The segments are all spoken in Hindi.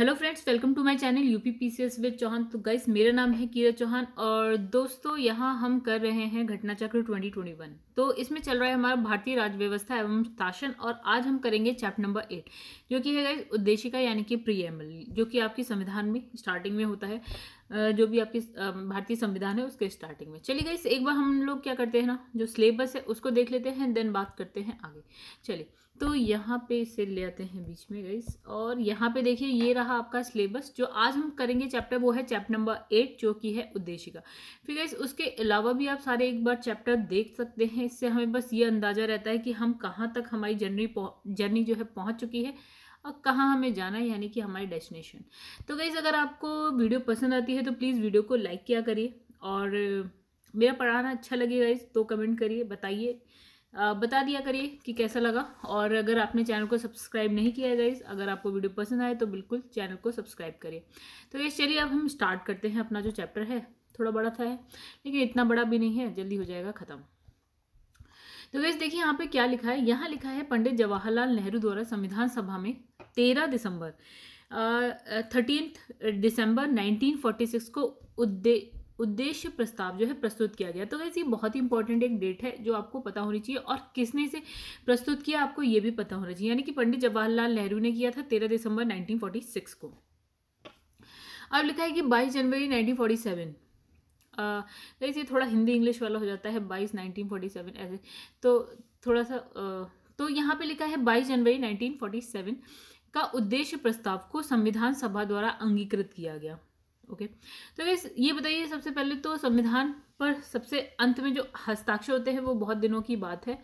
Hello friends welcome to my channel UP PCS with Chauhan तो गाइस मेरा नाम है कीरत चौहान और दोस्तों यहाँ हम कर रहे हैं घटना चक्र 2021 तो इसमें चल रहा है हमारा भारतीय राज्य व्यवस्था एवं शासन और आज हम करेंगे चैप्टर नंबर एट जो कि है गाइस उद्देशिका यानी कि प्रियमल जो कि आपके संविधान में स्टार्टिंग में होता है जो भी आपकी भारतीय संविधान है उसके स्टार्टिंग में चलिए गाइस एक बार हम लोग क्या करते हैं ना जो सिलेबस है उसको देख लेते हैं देन बात करते हैं आगे चलिए तो यहाँ पे इसे ले आते हैं बीच में गईस और यहाँ पे देखिए ये रहा आपका सिलेबस जो आज हम करेंगे चैप्टर वो है चैप्टर नंबर एट जो कि है उद्देश्य का फिर गईस उसके अलावा भी आप सारे एक बार चैप्टर देख सकते हैं इससे हमें बस ये अंदाज़ा रहता है कि हम कहाँ तक हमारी जर्नी जर्नी जो है पहुँच चुकी है और कहाँ हमें जाना है यानी कि हमारी डेस्टिनेशन तो गईज़ अगर आपको वीडियो पसंद आती है तो प्लीज़ वीडियो को लाइक किया करिए और मेरा पढ़ाना अच्छा लगेगा इस तो कमेंट करिए बताइए बता दिया करिए कि कैसा लगा और अगर आपने चैनल को सब्सक्राइब नहीं किया है गाइज अगर आपको वीडियो पसंद आए तो बिल्कुल चैनल को सब्सक्राइब करिए तो ये चलिए अब हम स्टार्ट करते हैं अपना जो चैप्टर है थोड़ा बड़ा था है लेकिन इतना बड़ा भी नहीं है जल्दी हो जाएगा ख़त्म तो गैस देखिए यहाँ पे क्या लिखा है यहाँ लिखा है पंडित जवाहरलाल नेहरू द्वारा संविधान सभा में तेरह दिसंबर थर्टीन दिसंबर सिक्स को उद्देश्य प्रस्ताव जो है प्रस्तुत किया गया तो वैसे ये बहुत ही इंपॉर्टेंट एक डेट है जो आपको पता होनी चाहिए और किसने इसे प्रस्तुत किया आपको ये भी पता होना चाहिए यानी कि पंडित जवाहरलाल नेहरू ने किया था तेरह दिसंबर नाइनटीन को अब लिखा है कि बाईस जनवरी नाइनटीन गाइस ये थोड़ा हिंदी इंग्लिश वाला हो जाता है 22 1947 ऐसे तो थोड़ा सा आ, तो यहाँ पे लिखा है 22 जनवरी 1947 का उद्देश्य प्रस्ताव को संविधान सभा द्वारा अंगीकृत किया गया ओके तो गैस ये बताइए सबसे पहले तो संविधान पर सबसे अंत में जो हस्ताक्षर होते हैं वो बहुत दिनों की बात है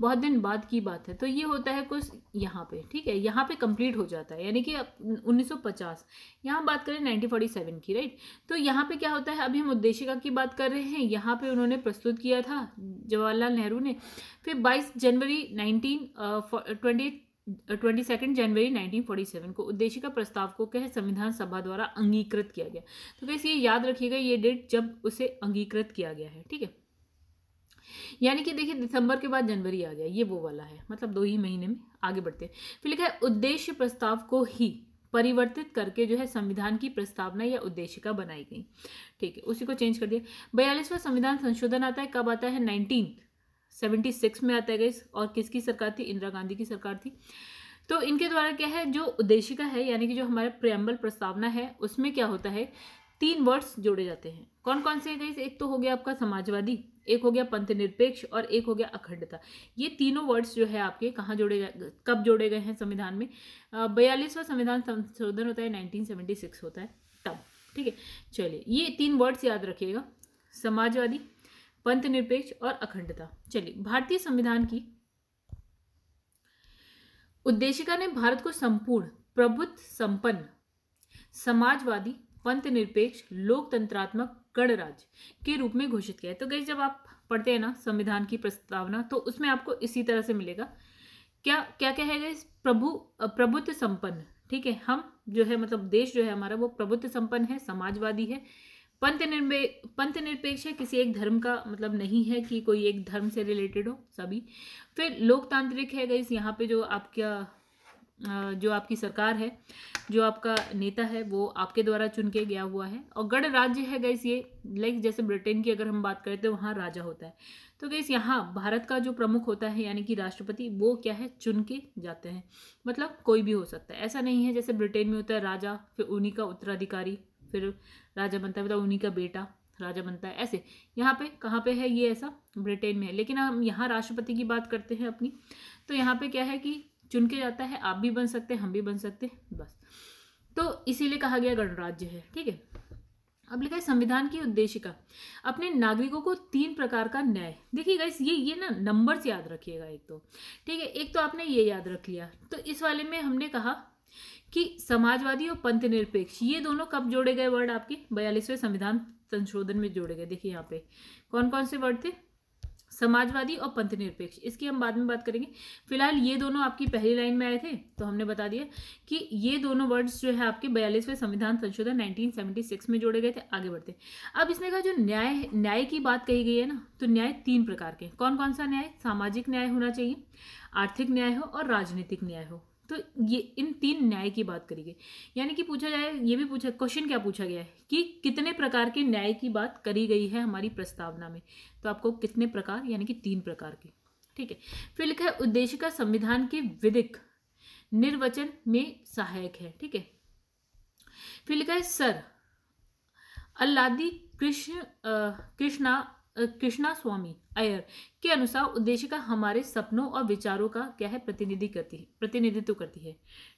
बहुत दिन बाद की बात है तो ये होता है कुछ यहाँ पे ठीक है यहाँ पे कंप्लीट हो जाता है यानी कि 1950 यहाँ बात करें 1947 की राइट तो यहाँ पे क्या होता है अभी हम उद्देशिका की बात कर रहे हैं यहाँ पे उन्होंने प्रस्तुत किया था जवाहरलाल नेहरू ने फिर 22 जनवरी nineteen twenty twenty second January 1947 को उद्देश्य का प्रस्ताव को कह संविधान सभा द्वारा अंगीकृत किया गया तो कैसे ये याद रखिएगा ये डेट जब उसे अंगीकृत किया गया है ठीक है यानी कि देखिए दिसंबर के बाद जनवरी आ गया ये वो वाला है मतलब दो ही महीने में आगे बढ़ते हैं फिर लिखा है उद्देश्य प्रस्ताव को ही परिवर्तित करके जो है संविधान की प्रस्तावना या उद्देशिका बनाई गई ठीक है उसी को चेंज कर दिया बयालीसवा संविधान संशोधन आता है कब आता है नाइनटीन सेवेंटी सिक्स में आता है गई और किसकी सरकार थी इंदिरा गांधी की सरकार थी तो इनके द्वारा क्या है जो उद्देशिका है यानी कि जो हमारे प्रियम्बल प्रस्तावना है उसमें क्या होता है तीन वर्ड्स जोड़े जाते हैं कौन कौन से गई एक तो हो गया आपका समाजवादी एक हो गया पंथ निरपेक्ष और एक हो गया अखंडता ये तीनों वर्ड्स जो है आपके कहाँ जोड़े गए कब जोड़े गए हैं संविधान में बयालीसवा संविधान संशोधन होता है 1976 होता है तब ठीक है चलिए ये तीन वर्ड्स याद रखिएगा समाजवादी पंथ निरपेक्ष और अखंडता चलिए भारतीय संविधान की उद्देशिका ने भारत को संपूर्ण प्रभुत्व संपन्न समाजवादी पंथ निरपेक्ष लोकतंत्रात्मक गणराज्य के रूप में घोषित किया है तो गई जब आप पढ़ते हैं ना संविधान की प्रस्तावना तो उसमें आपको इसी तरह से मिलेगा क्या क्या क्या है गई प्रभु प्रभुत्व संपन्न ठीक है हम जो है मतलब देश जो है हमारा वो प्रभुत्व संपन्न है समाजवादी है पंथ निर्पे पंथ निरपेक्ष किसी एक धर्म का मतलब नहीं है कि कोई एक धर्म से रिलेटेड हो सभी फिर लोकतांत्रिक है गई यहाँ पे जो आपका जो आपकी सरकार है जो आपका नेता है वो आपके द्वारा चुन के गया हुआ है और गणराज्य है गई ये लाइक जैसे ब्रिटेन की अगर हम बात करें तो वहाँ राजा होता है तो गई यहाँ भारत का जो प्रमुख होता है यानी कि राष्ट्रपति वो क्या है चुन के जाते हैं मतलब कोई भी हो सकता है ऐसा नहीं है जैसे ब्रिटेन में होता है राजा फिर उन्हीं का उत्तराधिकारी फिर राजा बनता है मतलब उन्हीं का बेटा राजा बनता है ऐसे यहाँ पे कहाँ पे है ये ऐसा ब्रिटेन में है लेकिन हम यहाँ राष्ट्रपति की बात करते हैं अपनी तो यहाँ पे क्या है कि चुन के जाता है आप भी बन सकते हैं हम भी बन सकते हैं बस तो इसीलिए कहा गया गणराज्य है ठीक है अब लिखा है संविधान की उद्देशिका अपने नागरिकों को तीन प्रकार का न्याय देखिए गाइस ये ये ना नंबर्स याद रखिएगा एक तो ठीक है एक तो आपने ये याद रख लिया तो इस वाले में हमने कहा कि समाजवादी और पंथ निरपेक्ष ये दोनों कब जोड़े गए वर्ड आपके बयालीसवें संविधान संशोधन में जोड़े गए देखिए यहाँ पे कौन कौन से वर्ड थे समाजवादी और पंथ निरपेक्ष इसकी हम बाद में बात करेंगे फिलहाल ये दोनों आपकी पहली लाइन में आए थे तो हमने बता दिया कि ये दोनों वर्ड्स जो है आपके बयालीसवें संविधान संशोधन 1976 में जोड़े गए थे आगे बढ़ते अब इसमें कहा जो न्याय न्याय की बात कही गई है ना तो न्याय तीन प्रकार के कौन कौन सा न्याय सामाजिक न्याय होना चाहिए आर्थिक न्याय हो और राजनीतिक न्याय हो तो ये इन तीन न्याय की बात करी गई यानी कि पूछा जाए ये भी पूछा क्वेश्चन क्या पूछा गया है कि कितने प्रकार के न्याय की बात करी गई है हमारी प्रस्तावना में तो आपको कितने प्रकार यानी कि तीन प्रकार के ठीक है फिर लिखा है उद्देश्य का संविधान के विधिक निर्वचन में सहायक है ठीक है फिर लिखा है सर अल्लादी कृष्ण कृष्णा कृष्णा स्वामी अयर के अनुसार उद्देशिका हमारे सपनों और विचारों का क्या है प्रतिनिधि करती है प्रतिनिधित्व करती है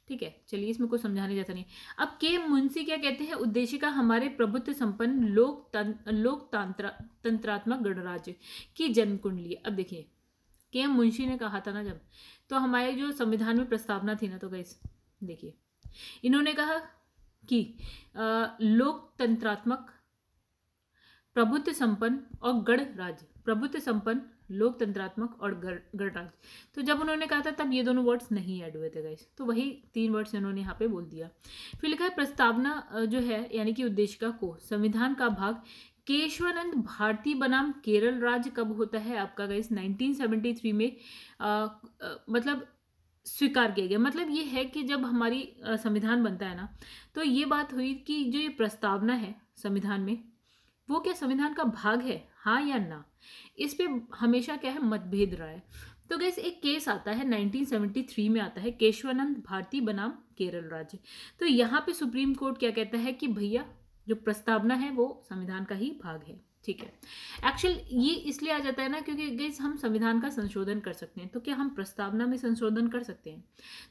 ठीक है चलिए इसमें कुछ समझाने जाता नहीं अब के मुंशी क्या कहते हैं उद्देशिका हमारे प्रभुत्व संपन्न लोक लोकतंत्र तंत्रात्मक गणराज्य की जन्म कुंडली अब देखिए के एम मुंशी ने कहा था ना जब तो हमारे जो संविधान में प्रस्तावना थी ना तो गैस देखिए इन्होंने कहा कि लोकतंत्रात्मक प्रभुत्व संपन्न और गढ़ राज्य प्रभुत्व संपन्न लोकतंत्रात्मक और गणराज तो जब उन्होंने कहा था तब ये दोनों वर्ड्स नहीं ऐड हुए थे गाइस तो वही तीन वर्ड्स इन्होंने यहाँ पे बोल दिया फिर लिखा है प्रस्तावना जो है यानी कि उद्देश्य का को संविधान का भाग केशवानंद भारती बनाम केरल राज्य कब होता है आपका गाइस 1973 में आ, आ, मतलब स्वीकार किया गया मतलब ये है कि जब हमारी संविधान बनता है ना तो ये बात हुई कि जो ये प्रस्तावना है संविधान में वो क्या संविधान का भाग है हाँ या ना इस पे हमेशा क्या है मतभेद रहा है तो गैस एक केस आता है 1973 में आता है केशवानंद भारती बनाम केरल राज्य तो यहाँ पे सुप्रीम कोर्ट क्या कहता है कि भैया जो प्रस्तावना है वो संविधान का ही भाग है ठीक है एक्चुअल ये इसलिए आ जाता है ना क्योंकि गैस हम संविधान का संशोधन कर सकते हैं तो क्या हम प्रस्तावना में संशोधन कर सकते हैं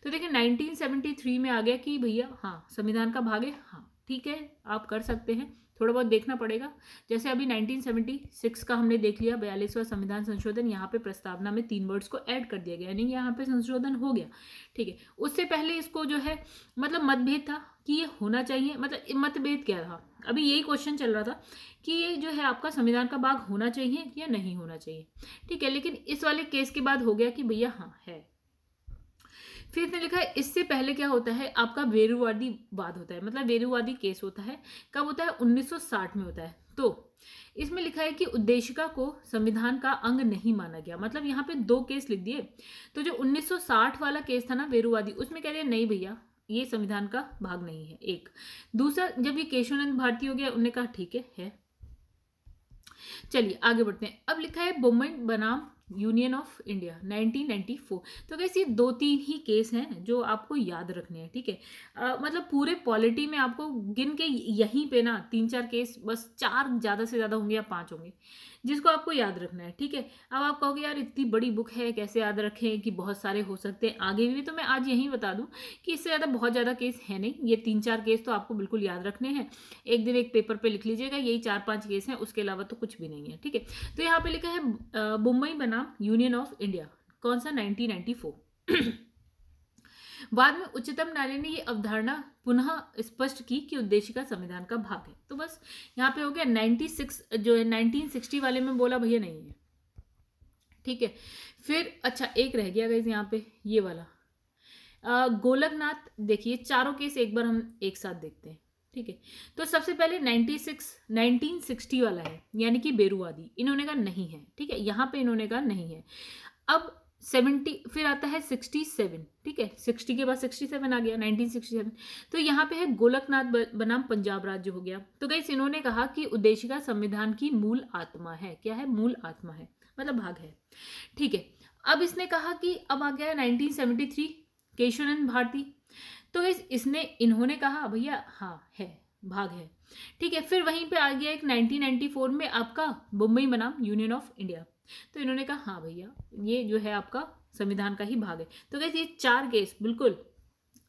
तो देखिए नाइनटीन में आ गया कि भैया हाँ संविधान का भाग है हाँ ठीक है आप कर सकते हैं थोड़ा बहुत देखना पड़ेगा जैसे अभी 1976 का हमने देख लिया बयालीसवा संविधान संशोधन यहाँ पे प्रस्तावना में तीन वर्ड्स को ऐड कर दिया गया यानी यहाँ पे संशोधन हो गया ठीक है उससे पहले इसको जो है मतलब मतभेद था कि ये होना चाहिए मतलब मतभेद क्या था अभी यही क्वेश्चन चल रहा था कि ये जो है आपका संविधान का भाग होना चाहिए या नहीं होना चाहिए ठीक है लेकिन इस वाले केस के बाद हो गया कि भैया हाँ है फिर इसने लिखा है इससे पहले क्या होता है आपका वेरुवादी वाद होता है मतलब वेरुवादी केस होता है कब होता है 1960 में होता है तो इसमें लिखा है कि उद्देशिका को संविधान का अंग नहीं माना गया मतलब यहाँ पे दो केस लिख दिए तो जो 1960 वाला केस था ना वेरुवादी उसमें कह दिया नहीं भैया ये संविधान का भाग नहीं है एक दूसरा जब ये केशवानंद भारती हो गया उन्होंने कहा ठीक है, है। चलिए आगे बढ़ते हैं अब लिखा है बोमन बनाम यूनियन ऑफ इंडिया 1994 तो वैसे ये दो तीन ही केस हैं जो आपको याद रखने हैं ठीक है आ, मतलब पूरे पॉलिटी में आपको गिन के यहीं पे ना तीन चार केस बस चार ज़्यादा से ज़्यादा होंगे या पाँच होंगे जिसको आपको याद रखना है ठीक है अब आप कहोगे यार इतनी बड़ी बुक है कैसे याद रखें कि बहुत सारे हो सकते हैं आगे भी तो मैं आज यही बता दूँ कि इससे ज़्यादा बहुत ज़्यादा केस है नहीं ये तीन चार केस तो आपको बिल्कुल याद रखने हैं एक दिन एक पेपर पर लिख लीजिएगा यही चार पाँच केस हैं उसके अलावा तो कुछ भी नहीं है ठीक है तो यहाँ पर लिखा है मुंबई बनाम यूनियन ऑफ इंडिया कौन सा नाइनटीन बाद में उच्चतम न्यायालय ने ये अवधारणा पुनः स्पष्ट की कि उद्देशिका संविधान का भाग है तो बस यहाँ पे हो गया 96 जो है 1960 वाले में बोला भैया नहीं है ठीक है फिर अच्छा एक रह गया गई यहाँ पे ये वाला गोलकनाथ देखिए चारों केस एक बार हम एक साथ देखते हैं ठीक है तो सबसे पहले 96 1960 वाला है यानी कि बेरुआदी इन्होंने कहा नहीं है ठीक है यहाँ पे इन्होंने कहा नहीं है अब सेवेंटी फिर आता है सिक्सटी सेवन ठीक है सिक्सटी के बाद सिक्सटी सेवन आ गया नाइनटीन सिक्सटी सेवन तो यहाँ पे है गोलकनाथ बनाम पंजाब राज्य हो गया तो गई इन्होंने कहा कि उद्देशिका संविधान की मूल आत्मा है क्या है मूल आत्मा है मतलब भाग है ठीक है अब इसने कहा कि अब आ गया nineteen seventy three Kesavananda Bharati तो इस इसने इन्होंने कहा भैया हाँ है भाग है ठीक है फिर वहीं पे आ गया एक 1994 में आपका मुंबई बनाम यूनियन ऑफ इंडिया तो इन्होंने कहा हाँ भैया ये जो है आपका संविधान का ही भाग है तो कैसे ये चार केस बिल्कुल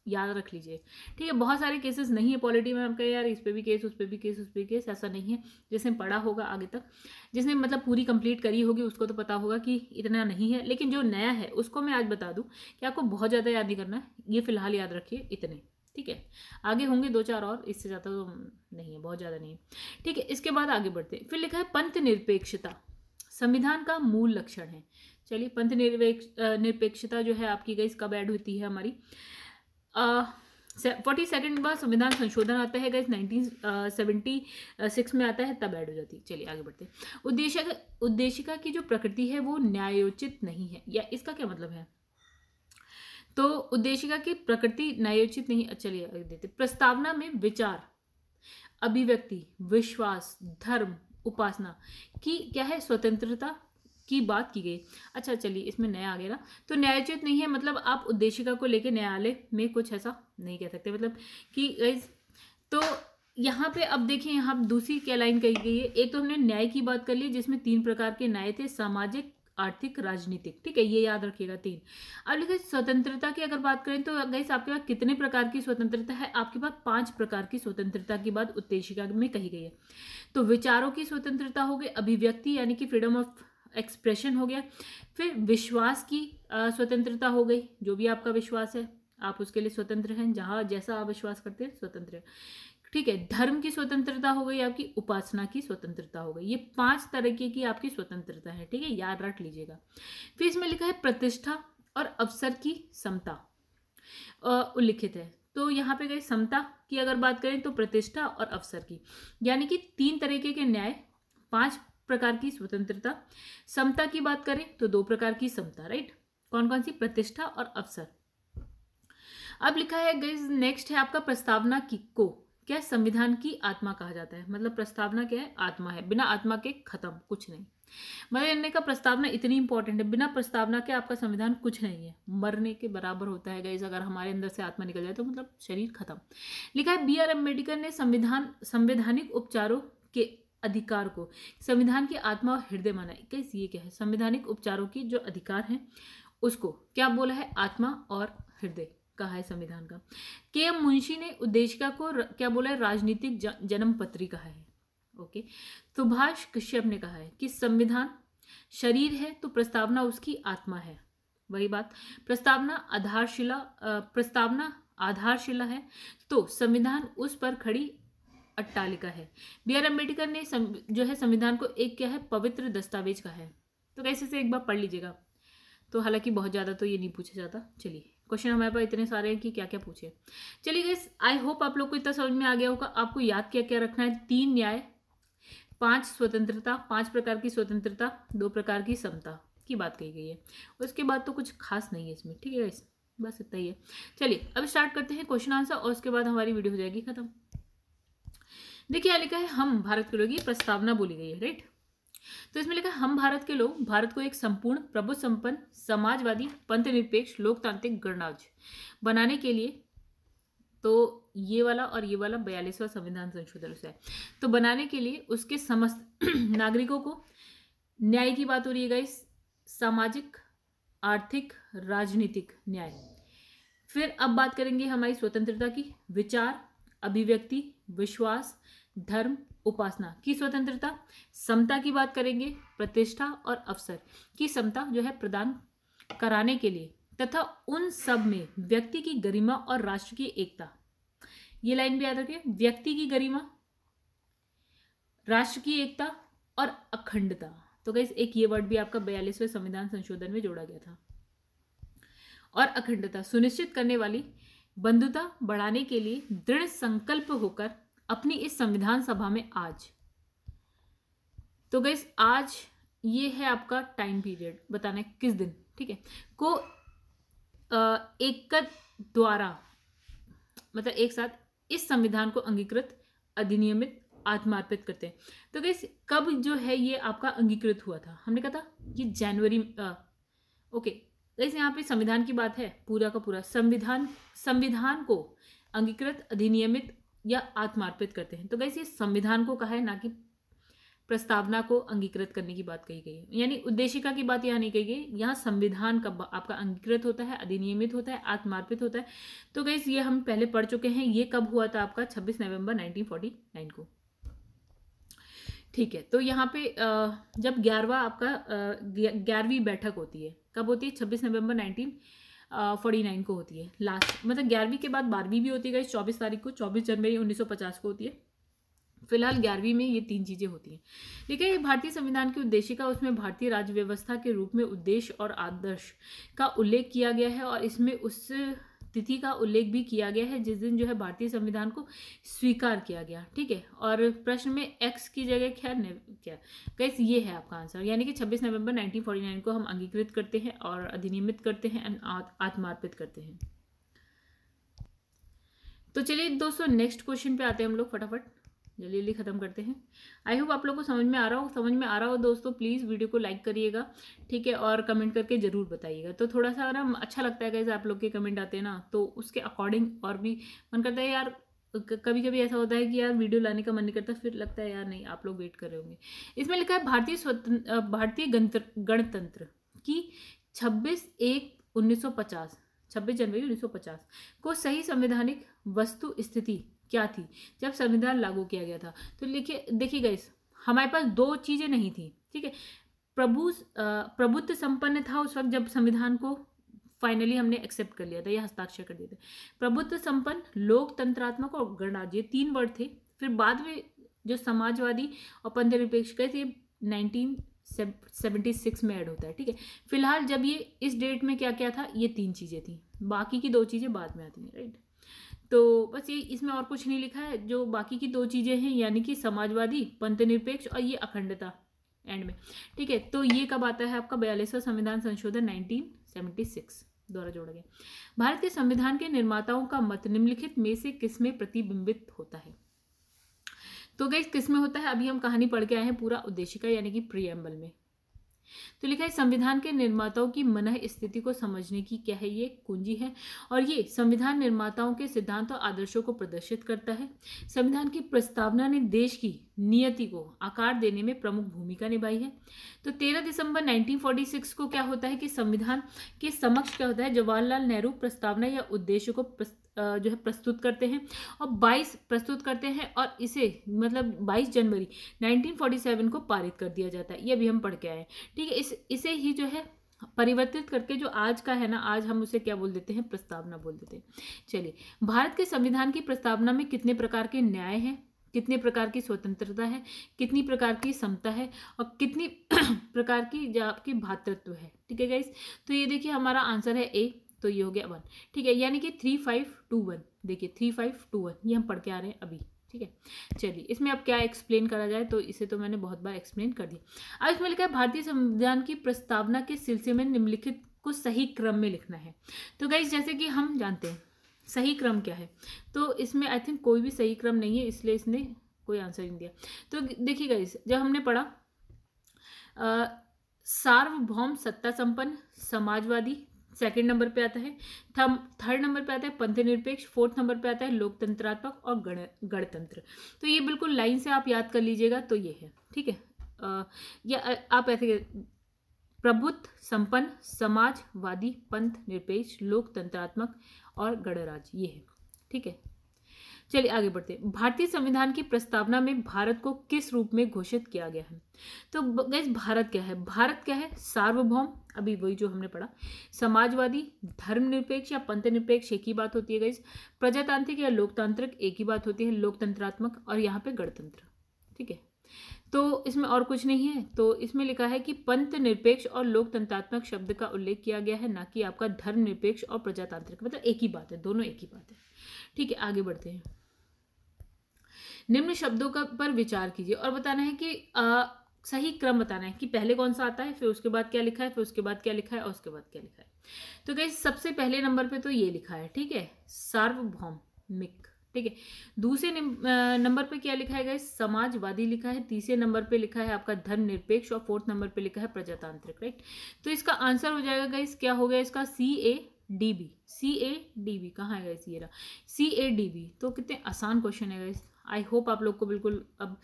याद रख लीजिए ठीक है बहुत सारे केसेस नहीं है पॉलिटी में हम कहें यार इस पर भी केस उस पर भी केस उस पर केस ऐसा नहीं है जिसने पढ़ा होगा आगे तक जिसने मतलब पूरी कंप्लीट करी होगी उसको तो पता होगा कि इतना नहीं है लेकिन जो नया है उसको मैं आज बता दूं कि आपको बहुत ज़्यादा याद नहीं करना है ये फ़िलहाल याद रखिए इतने ठीक है आगे होंगे दो चार और इससे ज़्यादा तो नहीं है बहुत ज़्यादा नहीं है ठीक है इसके बाद आगे बढ़ते फिर लिखा है पंथ निरपेक्षता संविधान का मूल लक्षण है चलिए पंथ निरपेक्षता जो है आपकी गई कब ऐड होती है हमारी फोर्टी सेकेंड बार संविधान संशोधन आता है गाइस नाइनटीन सेवेंटी सिक्स में आता है तब ऐड हो जाती है चलिए आगे बढ़ते हैं उद्देश्य उद्देशिका की जो प्रकृति है वो न्यायोचित नहीं है या इसका क्या मतलब है तो उद्देशिका की प्रकृति न्यायोचित नहीं अच्छा, चलिए आगे देते प्रस्तावना में विचार अभिव्यक्ति विश्वास धर्म उपासना की क्या है स्वतंत्रता की बात की गई अच्छा चलिए इसमें नया आ गया ना तो न्यायोचित नहीं है मतलब आप उद्देशिका को लेकर न्यायालय में कुछ ऐसा नहीं कह सकते मतलब कि तो यहाँ पे अब देखिए यहाँ दूसरी क्या लाइन कही गई है एक तो हमने न्याय की बात कर ली जिसमें तीन प्रकार के न्याय थे सामाजिक आर्थिक राजनीतिक ठीक है ये याद रखिएगा तीन अब लिखे स्वतंत्रता की अगर बात करें तो गैस आपके पास कितने प्रकार की स्वतंत्रता है आपके पास पांच प्रकार की स्वतंत्रता की बात उत्तेशिका में कही गई है तो विचारों की स्वतंत्रता हो गई अभिव्यक्ति यानी कि फ्रीडम ऑफ एक्सप्रेशन हो गया फिर विश्वास की स्वतंत्रता हो गई जो भी आपका विश्वास है आप उसके लिए स्वतंत्र हैं जहाँ जैसा आप विश्वास करते हैं स्वतंत्र ठीक है धर्म की स्वतंत्रता हो गई आपकी उपासना की स्वतंत्रता हो गई ये पांच तरीके की आपकी स्वतंत्रता है ठीक है याद रख लीजिएगा फिर इसमें लिखा है प्रतिष्ठा और अवसर की समता उल्लिखित है तो यहाँ पे गए समता की अगर बात करें तो प्रतिष्ठा और अवसर की यानी कि तीन तरीके के न्याय पांच प्रकार की स्वतंत्रता समता की बात करें तो दो प्रकार की समता राइट कौन कौन सी प्रतिष्ठा और अवसर अब लिखा है नेक्स्ट है आपका प्रस्तावना की को क्या संविधान की आत्मा कहा जाता है मतलब प्रस्तावना क्या है आत्मा है बिना आत्मा के खत्म कुछ नहीं मरे मरने का प्रस्तावना इतनी इंपॉर्टेंट है बिना प्रस्तावना के आपका संविधान कुछ नहीं है मरने के बराबर होता है गई अगर हमारे अंदर से आत्मा निकल जाए तो मतलब शरीर खत्म लिखा है बी आर अम्बेडकर ने संविधान संवैधानिक उपचारों के अधिकार को संविधान की आत्मा और हृदय माना कैसे ये क्या है संवैधानिक उपचारों की जो अधिकार है उसको क्या बोला है आत्मा और हृदय कहा है संविधान का के एम मुंशी ने उद्देशिका को र, क्या बोला है राजनीतिक जन्म पत्री कहा है ओके सुभाष कश्यप ने कहा है कि संविधान शरीर है तो प्रस्तावना उसकी आत्मा है वही बात प्रस्तावना आधारशिला प्रस्तावना आधारशिला है तो संविधान उस पर खड़ी अट्टालिका है बी आर अम्बेडकर ने सम, जो है संविधान को एक क्या है पवित्र दस्तावेज कहा है तो कैसे से एक बार पढ़ लीजिएगा तो हालांकि बहुत ज़्यादा तो ये नहीं पूछा जाता चलिए क्वेश्चन हमारे पास इतने सारे हैं कि क्या क्या पूछे चलिए गाइस आई होप आप लोग को इतना समझ में आ गया होगा आपको याद क्या क्या रखना है तीन न्याय पांच स्वतंत्रता पांच प्रकार की स्वतंत्रता दो प्रकार की समता की बात कही गई है उसके बाद तो कुछ खास नहीं है इसमें ठीक है गाइस बस इतना ही है चलिए अब स्टार्ट करते हैं क्वेश्चन आंसर और उसके बाद हमारी वीडियो हो जाएगी खत्म देखिए यहाँ लिखा है हम भारत के लोग प्रस्तावना बोली गई है राइट तो इसमें लिखा हम भारत के लोग भारत को एक संपूर्ण प्रभु संपन्न समाजवादी पंथ निरपेक्ष लोकतांत्रिक गणराज्य बनाने के लिए तो ये वाला और ये वाला बयालीसवा संविधान संशोधन से है तो बनाने के लिए उसके समस्त नागरिकों को न्याय की बात हो रही है गाइस सामाजिक आर्थिक राजनीतिक न्याय फिर अब बात करेंगे हमारी स्वतंत्रता की विचार अभिव्यक्ति विश्वास धर्म उपासना की स्वतंत्रता समता की बात करेंगे प्रतिष्ठा और अवसर की समता जो है प्रदान कराने के लिए तथा उन सब में व्यक्ति की गरिमा और राष्ट्र की एकता ये लाइन भी याद रखिए व्यक्ति की गरिमा राष्ट्र की एकता और अखंडता तो गई एक ये वर्ड भी आपका बयालीसवें संविधान संशोधन में जोड़ा गया था और अखंडता सुनिश्चित करने वाली बंधुता बढ़ाने के लिए दृढ़ संकल्प होकर अपनी इस संविधान सभा में आज तो गैस आज ये है आपका टाइम पीरियड बताना है किस दिन ठीक है को एक द्वारा मतलब एक साथ इस संविधान को अंगीकृत अधिनियमित आत्मार्पित करते हैं तो गैस कब जो है ये आपका अंगीकृत हुआ था हमने कहा था ये जनवरी ओके गैस यहाँ पे संविधान की बात है पूरा का पूरा संविधान संविधान को अंगीकृत अधिनियमित या आत्मार्पित करते हैं तो गैस ये संविधान को कहा है ना कि प्रस्तावना को अंगीकृत करने की बात कही गई है यानी उद्देशिका की बात यहाँ नहीं कही गई यहाँ संविधान का आपका अंगीकृत होता है अधिनियमित होता है आत्मार्पित होता है तो गैस ये हम पहले पढ़ चुके हैं ये कब हुआ था आपका 26 नवंबर 1949 को ठीक है तो यहाँ पे जब ग्यारहवा आपका ग्यारहवीं बैठक होती है कब होती है छब्बीस नवम्बर नाइनटीन फोर्टी नाइन को होती है लास्ट मतलब ग्यारहवीं के बाद बारहवीं भी होती है गई चौबीस तारीख को चौबीस जनवरी उन्नीस सौ पचास को होती है फिलहाल ग्यारहवीं में ये तीन चीज़ें होती हैं ठीक है ये भारतीय संविधान की उद्देशिका उसमें भारतीय राज्य व्यवस्था के रूप में उद्देश्य और आदर्श का उल्लेख किया गया है और इसमें उस तिथि का उल्लेख भी किया गया है जिस दिन जो है भारतीय संविधान को स्वीकार किया गया ठीक है और प्रश्न में एक्स की जगह क्या क्या कैसे ये है आपका आंसर यानी कि 26 नवंबर 1949 को हम अंगीकृत करते हैं और अधिनियमित करते हैं आत्मार्पित करते हैं तो चलिए दोस्तों नेक्स्ट क्वेश्चन पे आते हैं हम लोग फटाफट जल्दी जल्दी ख़त्म करते हैं आई होप आप लोग को समझ में आ रहा हो समझ में आ रहा हो दोस्तों प्लीज़ वीडियो को लाइक करिएगा ठीक है और कमेंट करके ज़रूर बताइएगा तो थोड़ा सा ना अच्छा लगता है कैसे आप लोग के कमेंट आते हैं ना तो उसके अकॉर्डिंग और भी मन करता है यार कभी कभी ऐसा होता है कि यार वीडियो लाने का मन नहीं करता फिर लगता है यार नहीं आप लोग वेट कर रहे होंगे इसमें लिखा है भारतीय स्वतंत्र भारतीय गणतंत्र की छब्बीस एक पचास छब्बीस जनवरी 1950 को सही संवैधानिक वस्तु स्थिति क्या थी जब संविधान लागू किया गया था तो लिखिए देखिए गई हमारे पास दो चीज़ें नहीं थी ठीक है प्रभु प्रभुत्व संपन्न था उस वक्त जब संविधान को फाइनली हमने एक्सेप्ट कर लिया था या हस्ताक्षर कर दिए थे प्रभुत्व संपन्न लोकतंत्रात्मक और गणराज्य तीन वर्ड थे फिर बाद में जो समाजवादी और पंथनिरपेक्ष गए थे नाइनटीन सेवेंटी सिक्स में ऐड होता है ठीक है फिलहाल जब ये इस डेट में क्या क्या था ये तीन चीज़ें थी बाकी की दो चीज़ें बाद में आती हैं राइट तो बस ये इसमें और कुछ नहीं लिखा है जो बाकी की दो चीज़ें हैं यानी कि समाजवादी पंथ निरपेक्ष और ये अखंडता एंड में ठीक है तो ये कब आता है आपका बयालीसवा संविधान संशोधन 1976 द्वारा जोड़ा गया भारत के संविधान के निर्माताओं का मत निम्नलिखित में से किसमें प्रतिबिंबित होता है तो गई किसमें होता है अभी हम कहानी पढ़ के आए हैं पूरा उद्देशिका यानी कि प्रियम्बल में तो लिखा है संविधान के निर्माताओं की मनह स्थिति को समझने की क्या है ये कुंजी है और ये संविधान निर्माताओं के सिद्धांत और आदर्शों को प्रदर्शित करता है संविधान की प्रस्तावना ने देश की नियति को आकार देने में प्रमुख भूमिका निभाई है तो 13 दिसंबर 1946 को क्या होता है कि संविधान के समक्ष क्या होता है जवाहरलाल नेहरू प्रस्तावना या उद्देश्य को प्रस्ता जो है प्रस्तुत करते हैं और 22 प्रस्तुत करते हैं और इसे मतलब 22 जनवरी 1947 को पारित कर दिया जाता है ये भी हम पढ़ के आए हैं ठीक है इस इसे ही जो है परिवर्तित करके जो आज का है ना आज हम उसे क्या बोल देते हैं प्रस्तावना बोल देते हैं चलिए भारत के संविधान की प्रस्तावना में कितने प्रकार के न्याय हैं कितने प्रकार की स्वतंत्रता है कितनी प्रकार की समता है और कितनी प्रकार की जो आपकी भातृत्व है ठीक है गाइस तो ये देखिए हमारा आंसर है ए तो ये हो गया वन ठीक है यानी कि थ्री फाइव टू वन देखिए थ्री फाइव टू वन ये हम पढ़ के आ रहे हैं अभी ठीक है चलिए इसमें अब क्या एक्सप्लेन करा जाए तो इसे तो मैंने बहुत बार एक्सप्लेन कर दिया अब इसमें लिखा है भारतीय संविधान की प्रस्तावना के सिलसिले में निम्नलिखित को सही क्रम में लिखना है तो गई जैसे कि हम जानते हैं सही क्रम क्या है तो इसमें आई थिंक कोई भी सही क्रम नहीं है इसलिए इसने कोई आंसर नहीं दिया तो देखिए गई जब हमने पढ़ा सार्वभौम सत्ता संपन्न समाजवादी सेकेंड नंबर पे आता है थम थर्ड नंबर पे आता है पंथ निरपेक्ष फोर्थ नंबर पे आता है लोकतंत्रात्मक और गण गणतंत्र तो ये बिल्कुल लाइन से आप याद कर लीजिएगा तो ये है ठीक है या आप ऐसे प्रभुत्व संपन्न समाजवादी पंथ निरपेक्ष लोकतंत्रात्मक और गणराज ये है ठीक है चलिए आगे बढ़ते हैं भारतीय संविधान की प्रस्तावना में भारत को किस रूप में घोषित किया गया है तो गैस भारत क्या है भारत क्या है सार्वभौम अभी वही जो हमने पढ़ा समाजवादी धर्मनिरपेक्ष या पंथ निरपेक्ष एक ही बात होती है गैस प्रजातांत्रिक या लोकतांत्रिक एक ही बात होती है लोकतंत्रात्मक और यहाँ पे गणतंत्र ठीक है तो इसमें और कुछ नहीं है तो इसमें लिखा है कि पंत निरपेक्ष और लोकतंत्रात्मक शब्द का उल्लेख किया गया है ना कि आपका धर्म निरपेक्ष और प्रजातांत्रिक मतलब एक ही बात है दोनों एक ही बात है ठीक है आगे बढ़ते हैं निम्न शब्दों का पर विचार कीजिए और बताना है कि आ, सही क्रम बताना है कि पहले कौन सा आता है फिर उसके बाद क्या लिखा है फिर उसके बाद क्या लिखा है और उसके बाद क्या लिखा है तो कहीं सबसे पहले नंबर पे तो ये लिखा है ठीक है सार्वभौमिक ठीक है दूसरे नंबर पे क्या लिखा है गए समाजवादी लिखा है तीसरे नंबर पे लिखा है आपका धर्म निरपेक्ष और फोर्थ नंबर पे लिखा है प्रजातांत्रिक राइट तो इसका आंसर हो जाएगा गाइस क्या हो गया इसका C A D B C A D B कहाँ है गाइस ये सी ए डी बी तो कितने आसान क्वेश्चन है गाइस आई होप आप लोग को बिल्कुल अब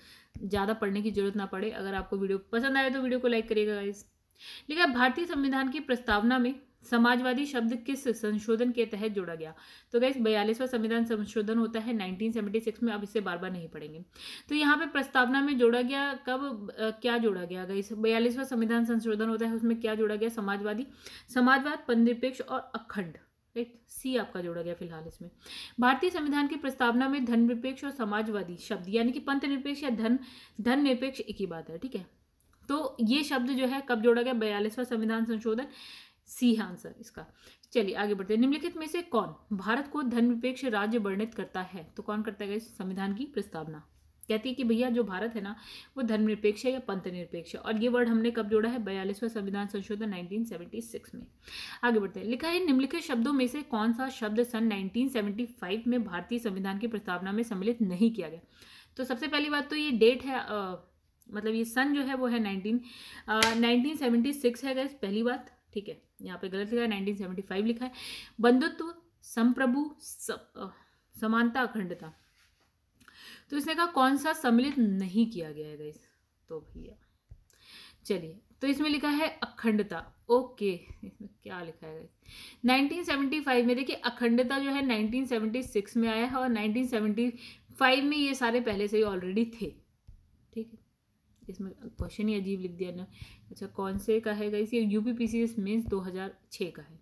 ज़्यादा पढ़ने की जरूरत ना पड़े अगर आपको वीडियो पसंद आए तो वीडियो को लाइक करिएगा गाइज लिखा भारतीय संविधान की प्रस्तावना में समाजवादी शब्द किस संशोधन के तहत जोड़ा गया तो गैस बयालीसवा संविधान संशोधन होता है 1976 में अब इससे बार बार नहीं पढ़ेंगे तो यहाँ पे प्रस्तावना में जोड़ा गया कब आ, क्या जोड़ा गया गैस बयालीसवा संविधान संशोधन होता है उसमें क्या जोड़ा गया समाजवादी समाजवाद पंद्रपेक्ष और अखंड राइट सी आपका जोड़ा गया फिलहाल इसमें भारतीय संविधान की प्रस्तावना में धन निरपेक्ष और समाजवादी शब्द यानी कि पंथ निरपेक्ष या धन धन निरपेक्ष एक ही बात है ठीक है तो ये शब्द जो है कब जोड़ा गया बयालीसवा संविधान संशोधन सी है आंसर इसका चलिए आगे बढ़ते हैं निम्नलिखित में से कौन भारत को धन निरपेक्ष राज्य वर्णित करता है तो कौन करता है संविधान की प्रस्तावना कहती है कि भैया जो भारत है ना वो धर्मनिरपेक्ष है या पंथ निरपेक्ष है और ये वर्ड हमने कब जोड़ा है बयालीसवें संविधान संशोधन 1976 में आगे बढ़ते हैं लिखा है निम्नलिखित शब्दों में से कौन सा शब्द सन 1975 में भारतीय संविधान की प्रस्तावना में सम्मिलित नहीं किया गया तो सबसे पहली बात तो ये डेट है आ, मतलब ये सन जो है वो है नाइनटीन नाइनटीन सेवेंटी सिक्स है गैस पहली बात ठीक है यहाँ पे गलत लिखा है नाइनटीन सेवेंटी फाइव लिखा है बंधुत्व संप्रभु समानता अखंडता तो इसने कहा कौन सा सम्मिलित नहीं किया गया है गाइस तो भैया चलिए तो इसमें लिखा है अखंडता ओके इसमें क्या लिखा है गाइस 1975 में देखिए अखंडता जो है 1976 में आया है और 1975 में ये सारे पहले से ही ऑलरेडी थे ठीक है इसमें क्वेश्चन ही अजीब लिख दिया ना अच्छा कौन से का है गाइस ये U P P C S means दो हज़ार छः का है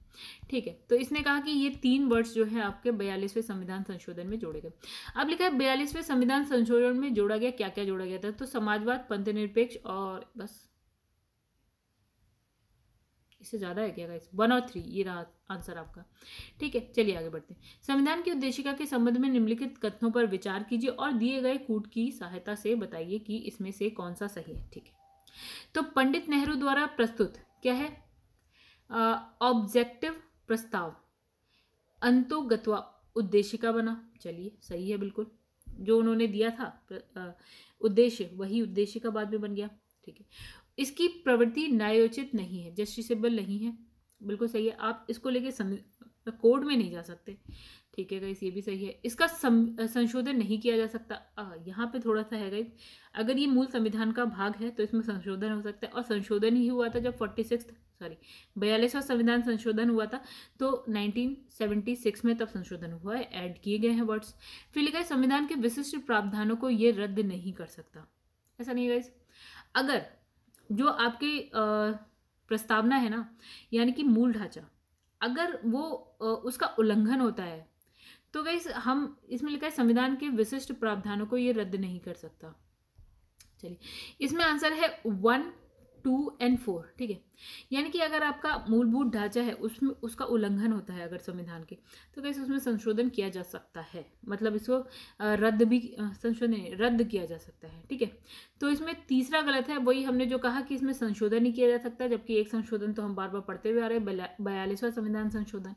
ठीक है तो इसने कहा कि ये तीन वर्ड्स जो है आपके बयालीसवें संविधान संशोधन में जोड़े गए अब लिखा है बयालीसवें संविधान संशोधन में जोड़ा गया क्या क्या जोड़ा गया था तो समाजवाद पंथ निरपेक्ष और बस इससे ज़्यादा है क्या गाइस वन और थ्री ये रहा आंसर आपका ठीक है चलिए आगे बढ़ते हैं संविधान की उद्देशिका के संबंध में निम्नलिखित कथनों पर विचार कीजिए और दिए गए कूट की सहायता से बताइए कि इसमें से कौन सा सही है ठीक है तो पंडित नेहरू द्वारा प्रस्तुत क्या है ऑब्जेक्टिव प्रस्ताव अंतोगत्वा उद्देशिका बना चलिए सही है बिल्कुल जो उन्होंने दिया था उद्देश्य वही उद्देश्य का बाद में बन गया ठीक है इसकी प्रवृत्ति न्यायोचित नहीं है जस्टिसेबल नहीं है बिल्कुल सही है आप इसको लेके कोर्ट में नहीं जा सकते ठीक है गाइस ये भी सही है इसका संशोधन नहीं किया जा सकता यहाँ पे थोड़ा सा है गाइस अगर ये मूल संविधान का भाग है तो इसमें संशोधन हो सकता है और संशोधन ही हुआ था जब फोर्टी सिक्स सॉरी बयालीसवा संविधान संशोधन हुआ था तो 1976 में तब संशोधन हुआ है ऐड किए गए हैं वर्ड्स फिर गए संविधान के विशिष्ट प्रावधानों को ये रद्द नहीं कर सकता ऐसा नहीं गाइस अगर जो आपकी प्रस्तावना है ना यानी कि मूल ढांचा अगर वो उसका उल्लंघन होता है तो वैसे हम इसमें लिखा है संविधान के विशिष्ट प्रावधानों को ये रद्द नहीं कर सकता चलिए इसमें आंसर है वन टू एंड फोर ठीक है यानी कि अगर आपका मूलभूत ढांचा है उसमें उसका उल्लंघन होता है अगर संविधान के तो कैसे उसमें संशोधन किया जा सकता है मतलब इसको रद्द भी संशोधन रद्द किया जा सकता है ठीक है तो इसमें तीसरा गलत है वही हमने जो कहा कि इसमें संशोधन ही किया जा सकता है जबकि एक संशोधन तो हम बार बार पढ़ते हुए आ रहे हैं बयालीसवा संविधान संशोधन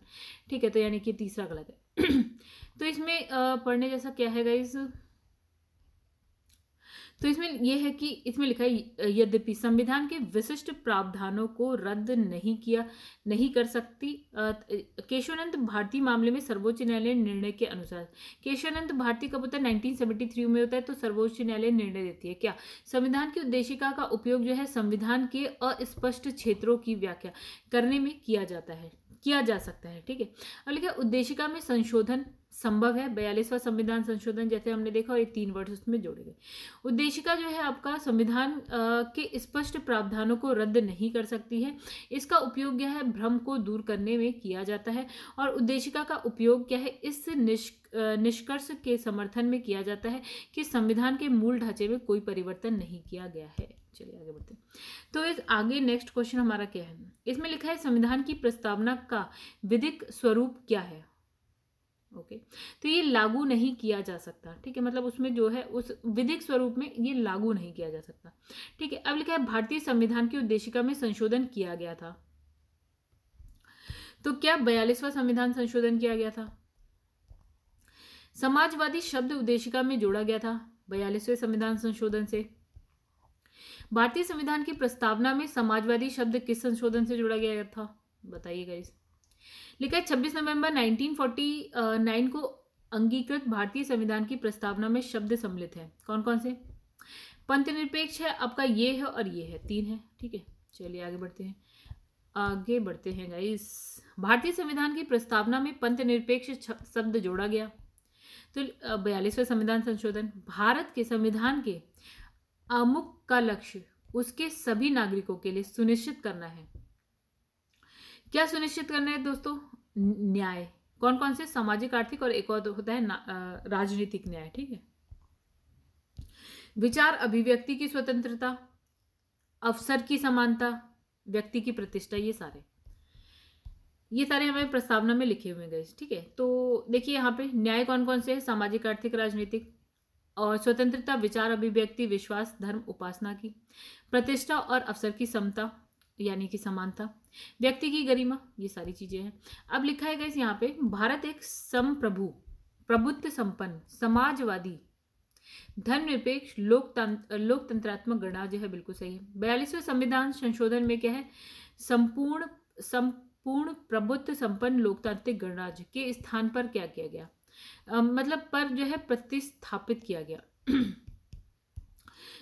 ठीक है तो यानी कि तीसरा गलत है तो इसमें पढ़ने जैसा क्या है गाइज तो इसमें यह है कि इसमें लिखा है यद्यपि संविधान के विशिष्ट प्रावधानों को रद्द नहीं किया नहीं कर सकती केशवानंद भारती मामले में सर्वोच्च न्यायालय निर्णय के अनुसार केशवानंद भारती कब होता है 1973 में होता है तो सर्वोच्च न्यायालय निर्णय देती है क्या संविधान की उद्देशिका का उपयोग जो है संविधान के अस्पष्ट क्षेत्रों की व्याख्या करने में किया जाता है किया जा सकता है ठीक है और लिखा उद्देशिका में संशोधन संभव है बयालीसवा संविधान संशोधन जैसे हमने देखा और ये तीन वर्ड उसमें जोड़े गए उद्देशिका जो है आपका संविधान के स्पष्ट प्रावधानों को रद्द नहीं कर सकती है इसका उपयोग क्या है भ्रम को दूर करने में किया जाता है और उद्देशिका का उपयोग क्या है इस निष्क निष्कर्ष के समर्थन में किया जाता है कि संविधान के मूल ढांचे में कोई परिवर्तन नहीं किया गया है चलिए आगे बढ़ते तो इस आगे नेक्स्ट क्वेश्चन हमारा क्या है इसमें लिखा है संविधान की प्रस्तावना का विधिक स्वरूप क्या है ओके okay. तो ये लागू नहीं किया जा सकता ठीक है मतलब उसमें जो है उस विधिक स्वरूप में ये लागू नहीं किया जा सकता ठीक है अब लिखा है भारतीय संविधान की उद्देशिका में संशोधन किया गया था तो क्या बयालीसवा संविधान संशोधन किया गया था समाजवादी शब्द उद्देशिका में जोड़ा गया था बयालीसवें संविधान संशोधन से भारतीय संविधान की प्रस्तावना में समाजवादी शब्द किस संशोधन से जोड़ा गया था बताइए गाइस लिखा है छब्बीस नवंबर 1949 को अंगीकृत भारतीय संविधान की प्रस्तावना में शब्द सम्मिलित है कौन कौन से पंथ निरपेक्ष है आपका ये है और ये है तीन है ठीक है चलिए आगे बढ़ते हैं आगे बढ़ते हैं गाइस भारतीय संविधान की प्रस्तावना में पंथ निरपेक्ष शब्द जोड़ा गया तो बयालीसवें संविधान संशोधन भारत के संविधान के अमुक का लक्ष्य उसके सभी नागरिकों के लिए सुनिश्चित करना है क्या सुनिश्चित करना है दोस्तों न्याय कौन कौन से सामाजिक आर्थिक और एक और होता है राजनीतिक न्याय ठीक है विचार अभिव्यक्ति की स्वतंत्रता अवसर की समानता व्यक्ति की प्रतिष्ठा ये सारे ये सारे हमें प्रस्तावना में लिखे हुए गए ठीक है तो देखिए यहाँ पे न्याय कौन कौन से है सामाजिक आर्थिक राजनीतिक और स्वतंत्रता विचार अभिव्यक्ति विश्वास धर्म उपासना की प्रतिष्ठा और अवसर की समता यानी कि समानता व्यक्ति की गरिमा ये सारी चीज़ें हैं अब लिखा है गैस यहाँ पे भारत एक प्रभु प्रभुत्व संपन्न समाजवादी धर्मनिरपेक्ष लोकतंत्र लोकतंत्रात्मक गणराज्य है बिल्कुल सही है बयालीसवें संविधान संशोधन में क्या है संपूर्ण संपूर्ण प्रभुत्व संपन्न लोकतांत्रिक गणराज्य के स्थान पर क्या किया गया मतलब पर जो है प्रतिस्थापित किया गया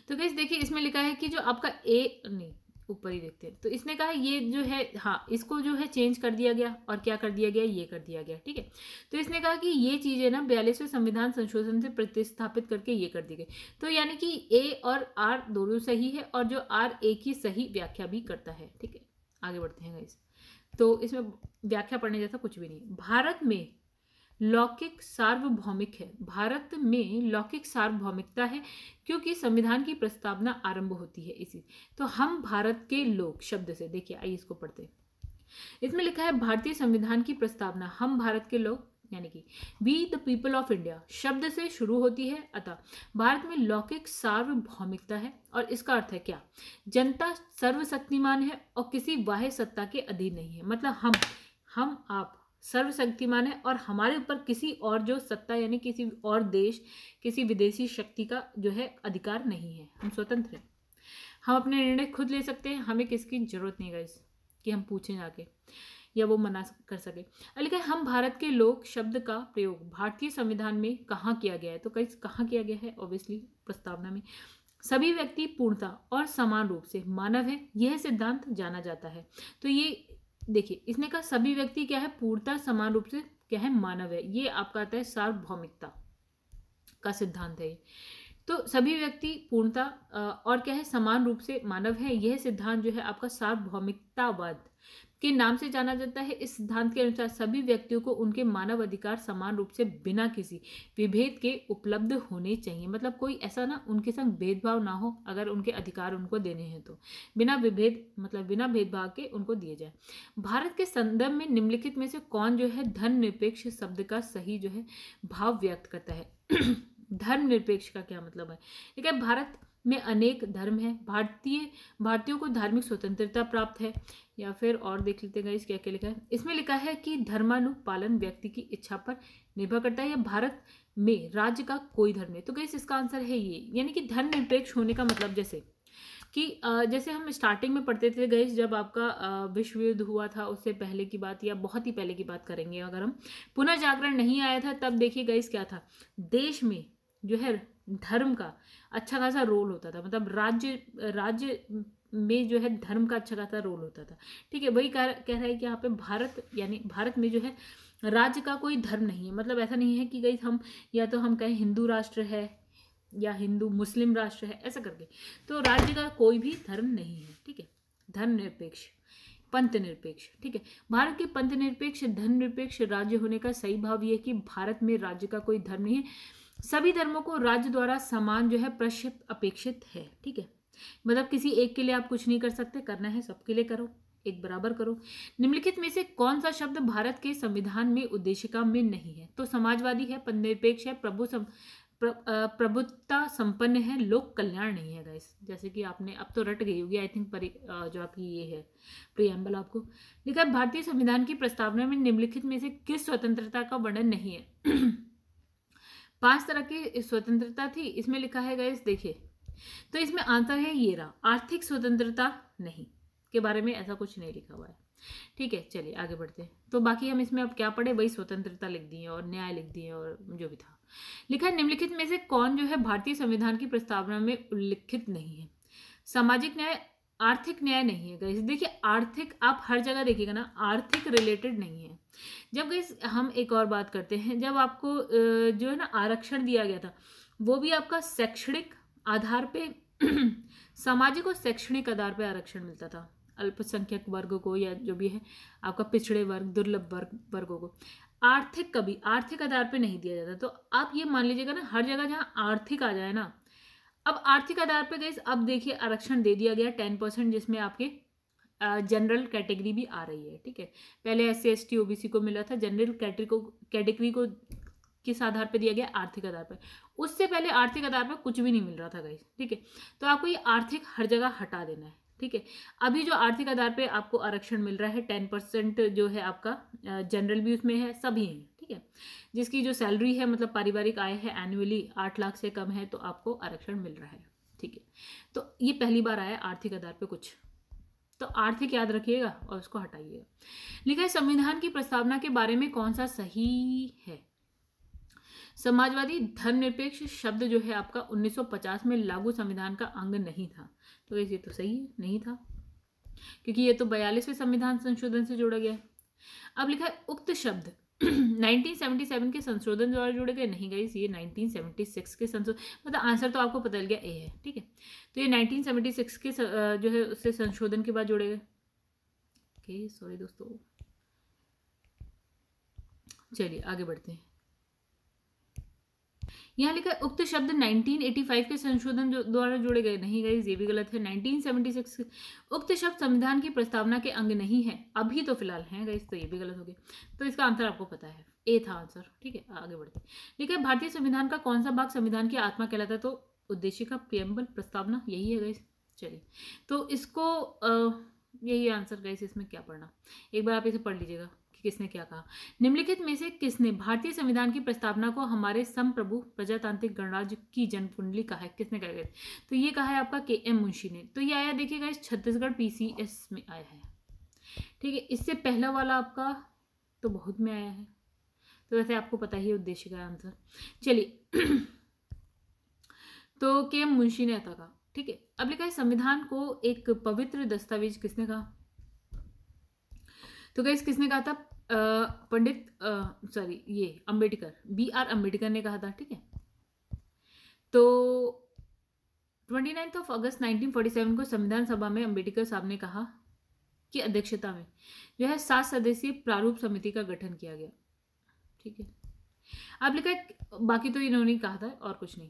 तो कैसे देखिए इसमें लिखा है कि जो आपका ए नहीं ऊपर ही देखते हैं तो इसने कहा ये जो है हाँ इसको जो है चेंज कर दिया गया और क्या कर दिया गया ये कर दिया गया ठीक है तो इसने कहा कि ये चीज़ें ना बयालीसवें संविधान संशोधन से प्रतिस्थापित करके ये कर दी गई तो यानी कि ए और आर दोनों सही है और जो आर ए की सही व्याख्या भी करता है ठीक है आगे बढ़ते हैं इस तो इसमें व्याख्या पढ़ने जैसा कुछ भी नहीं भारत में लौकिक सार्वभौमिक है भारत में लौकिक सार्वभौमिकता है क्योंकि संविधान की प्रस्तावना आरंभ होती है इसी तो हम भारत के लोग शब्द से देखिए आइए इसको पढ़ते हैं इसमें लिखा है भारतीय संविधान की प्रस्तावना हम भारत के लोग यानी कि we the people of India शब्द से शुरू होती है अतः भारत में लौकिक सार्वभौमिकता है और इसका अर्थ है क्या जनता सर्वशक्तिमान है और किसी बाह्य सत्ता के अधीन नहीं है मतलब हम हम आप सर्वशक्तिमान है और हमारे ऊपर किसी और जो सत्ता यानी किसी और देश किसी विदेशी शक्ति का जो है अधिकार नहीं है हम स्वतंत्र हैं हम अपने निर्णय खुद ले सकते हैं हमें किसकी जरूरत नहीं गई कि हम पूछें जाके या वो मना कर सके लेकिन हम भारत के लोग शब्द का प्रयोग भारतीय संविधान में कहाँ किया गया है तो कई कहाँ किया गया है ऑब्वियसली प्रस्तावना में सभी व्यक्ति पूर्णता और समान रूप से मानव है यह सिद्धांत जाना जाता है तो ये देखिए इसने कहा सभी व्यक्ति क्या है पूर्णता समान रूप से क्या है मानव है ये आपका आता है सार्वभौमिकता का सिद्धांत है तो सभी व्यक्ति पूर्णता और क्या है समान रूप से मानव है यह सिद्धांत जो है आपका सार्वभौमिकतावाद के नाम से जाना जाता है इस सिद्धांत के अनुसार सभी व्यक्तियों को उनके मानव अधिकार समान रूप से बिना किसी विभेद के उपलब्ध होने चाहिए मतलब कोई ऐसा ना उनके संग भेदभाव ना हो अगर उनके अधिकार उनको देने हैं तो बिना विभेद मतलब बिना भेदभाव के उनको दिए जाए भारत के संदर्भ में निम्नलिखित में से कौन जो है धन निरपेक्ष शब्द का सही जो है भाव व्यक्त करता है धर्म निरपेक्ष का क्या मतलब है ठीक है भारत में अनेक धर्म हैं भारतीय भारतीयों को धार्मिक स्वतंत्रता प्राप्त है या फिर और देख लेते हैं इस क्या क्या लिखा है इसमें लिखा है कि धर्मानुपालन व्यक्ति की इच्छा पर निर्भर करता है या भारत में राज्य का कोई धर्म नहीं तो गई इसका आंसर है ये यानी कि धर्म निरपेक्ष होने का मतलब जैसे कि जैसे हम स्टार्टिंग में पढ़ते थे गई जब आपका विश्व युद्ध हुआ था उससे पहले की बात या बहुत ही पहले की बात करेंगे अगर हम पुनर्जागरण नहीं आया था तब देखिए गई क्या था देश में जो है धर्म का अच्छा खासा रोल होता था मतलब राज्य राज्य में जो है धर्म का अच्छा खासा रोल होता था ठीक है वही कह कह रहा है कि यहाँ पे भारत यानी भारत में जो है राज्य का कोई धर्म नहीं है मतलब ऐसा नहीं है कि गई हम या तो हम कहें हिंदू राष्ट्र है या हिंदू मुस्लिम राष्ट्र है ऐसा करके तो राज्य का कोई भी धर्म नहीं है ठीक है धर्म निरपेक्ष पंथ निरपेक्ष ठीक है भारत के पंथ निरपेक्ष धर्म निरपेक्ष राज्य होने का सही भाव यह कि भारत में राज्य का कोई धर्म नहीं है सभी धर्मों को राज्य द्वारा समान जो है प्रक्षिप अपेक्षित है ठीक है मतलब किसी एक के लिए आप कुछ नहीं कर सकते करना है सबके लिए करो एक बराबर करो निम्नलिखित में से कौन सा शब्द भारत के संविधान में उद्देशिका में नहीं है तो समाजवादी है पद निरपेक्ष है प्रभु सम, प्र, प्रभुत्ता संपन्न है लोक कल्याण नहीं है गाइस जैसे कि आपने अब तो रट गई होगी आई थिंक परि जो आपकी ये है प्रियम्बल आपको लिखा भारतीय संविधान की प्रस्तावना में निम्नलिखित में से किस स्वतंत्रता का वर्णन नहीं है पांच तरह की स्वतंत्रता थी इसमें लिखा है गैस देखिए तो इसमें आंसर है ये रहा आर्थिक स्वतंत्रता नहीं के बारे में ऐसा कुछ नहीं लिखा हुआ है ठीक है चलिए आगे बढ़ते हैं तो बाकी हम इसमें अब क्या पढ़े भाई स्वतंत्रता लिख दिए और न्याय लिख दिए और जो भी था लिखा निम्नलिखित में से कौन जो है भारतीय संविधान की प्रस्तावना में उल्लिखित नहीं है सामाजिक न्याय आर्थिक न्याय नहीं है गैस देखिए आर्थिक आप हर जगह देखिएगा ना आर्थिक रिलेटेड नहीं है जब गैस हम एक और बात करते हैं जब आपको जो है ना आरक्षण दिया गया था वो भी आपका शैक्षणिक आधार पे सामाजिक और शैक्षणिक आधार पे आरक्षण मिलता था अल्पसंख्यक वर्ग को या जो भी है आपका पिछड़े वर्ग दुर्लभ वर्ग वर्गों को आर्थिक कभी आर्थिक आधार पर नहीं दिया जाता तो आप ये मान लीजिएगा ना हर जगह जहाँ आर्थिक आ जाए ना अब आर्थिक आधार पर गई अब देखिए आरक्षण दे दिया गया टेन परसेंट जिसमें आपके जनरल कैटेगरी भी आ रही है ठीक है पहले S C S T O B C को मिला था जनरल कैटेगरी को कैटेगरी को किस आधार पर दिया गया आर्थिक आधार पर उससे पहले आर्थिक आधार पर कुछ भी नहीं मिल रहा था गई ठीक है तो आपको ये आर्थिक हर जगह हटा देना है ठीक है अभी जो आर्थिक आधार पर आपको आरक्षण मिल रहा है टेन परसेंट जो है आपका जनरल भी उसमें है सभी हैं ठीक है जिसकी जो सैलरी है मतलब पारिवारिक आय है एनुअली आठ लाख से कम है तो आपको आरक्षण मिल रहा है ठीक है तो ये पहली बार आया आर्थिक आधार पर कुछ तो आर्थिक याद रखिएगा और उसको हटाइएगा लिखा है संविधान की प्रस्तावना के बारे में कौन सा सही है समाजवादी धर्मनिरपेक्ष शब्द जो है आपका 1950 में लागू संविधान का अंग नहीं था तो ये तो सही है नहीं था क्योंकि ये तो बयालीसवें संविधान संशोधन से जोड़ा गया है अब लिखा है उक्त शब्द 1977 के संशोधन द्वारा जोड़े गए नहीं गई ये 1976 के संशोधन मतलब आंसर तो आपको पता गया ए है ठीक है तो ये 1976 के जो है उससे संशोधन के बाद जोड़े गए ओके सॉरी दोस्तों चलिए आगे बढ़ते हैं यहाँ लिखा उक्त शब्द 1985 के संशोधन द्वारा जोड़े गए नहीं गए ये भी गलत है 1976 उक्त शब्द संविधान की प्रस्तावना के अंग नहीं है अभी तो फिलहाल हैं गई तो ये भी गलत हो गया तो इसका आंसर आपको पता है ए था आंसर ठीक है आगे बढ़ते लिखा है भारतीय संविधान का कौन सा भाग संविधान की आत्मा कहलाता है तो उद्देश्य का प्रियम्बल प्रस्तावना यही है गई चलिए तो इसको आ, यही आंसर गई इसमें क्या पढ़ना एक बार आप इसे पढ़ लीजिएगा किसने क्या कहा निम्नलिखित में से किसने भारतीय संविधान की प्रस्तावना को हमारे संप्रभु प्रजातांत्रिक गणराज्य की जनकुंडली कहा है किसने कहा तो ये कहा है आपका के एम मुंशी ने तो ये आया देखिएगा इस छत्तीसगढ़ पीसीएस में आया है ठीक है इससे पहला वाला आपका तो बहुत में आया है तो वैसे आपको पता ही उद्देश्य का आंसर चलिए तो के एम मुंशी ने ऐसा कहा ठीक है अब लिखा है संविधान को एक पवित्र दस्तावेज किसने कहा तो गई किसने कहा था पंडित सॉरी ये अंबेडकर बी आर अंबेडकर ने कहा था ठीक है तो ट्वेंटी नाइन्थ ऑफ अगस्त 1947 को संविधान सभा में अंबेडकर साहब ने कहा की अध्यक्षता में जो है सात सदस्यीय प्रारूप समिति का गठन किया गया ठीक है अब लिखा है बाकी तो इन्होंने कहा था और कुछ नहीं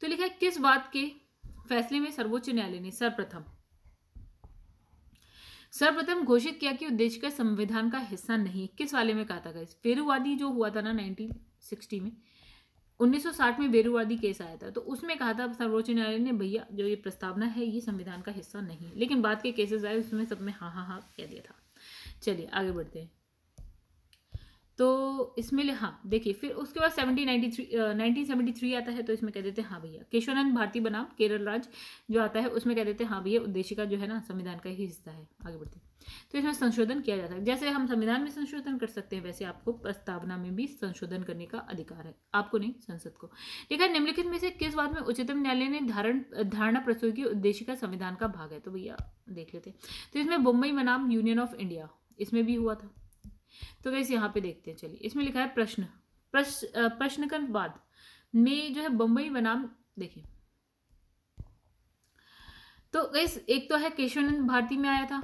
तो लिखा है किस बात के फैसले में सर्वोच्च न्यायालय ने सर्वप्रथम सर्वप्रथम घोषित किया कि उद्देश्य का संविधान का हिस्सा नहीं किस वाले में कहा था गया फेरूवादी जो हुआ था ना 1960 में 1960 में बेरुवादी केस आया था तो उसमें कहा था सर्वोच्च न्यायालय ने भैया जो ये प्रस्तावना है ये संविधान का हिस्सा नहीं लेकिन बाद के केसेस आए उसमें सब में हाँ हाँ हाँ कह दिया था चलिए आगे बढ़ते हैं तो इसमें हाँ देखिए फिर उसके बाद seventeen ninety three nineteen seventy three आता है तो इसमें कह देते हैं हाँ भैया केशवानंद भारती बनाम केरल राज जो आता है उसमें कह देते हैं हाँ भैया उद्देश्य का जो है ना संविधान का ही हिस्सा है आगे बढ़ते तो इसमें संशोधन किया जाता है जैसे हम संविधान में संशोधन कर सकते हैं वैसे आपको प्रस्तावना में भी संशोधन करने का अधिकार है आपको नहीं संसद को लिखा निम्नलिखित में से किस बात में उच्चतम न्यायालय ने धारण धारणा प्रस्तुत की उद्देश्य का संविधान का भाग है तो भैया देख लेते हैं तो इसमें मुंबई बनाम यूनियन ऑफ इंडिया इसमें भी हुआ था तो गैस यहाँ पे देखते हैं चलिए इसमें लिखा है प्रश्न प्रश्न प्रश्न का बाद में जो है बम्बई बनाम देखिए तो गैस एक तो है केशवानंद भारती में आया था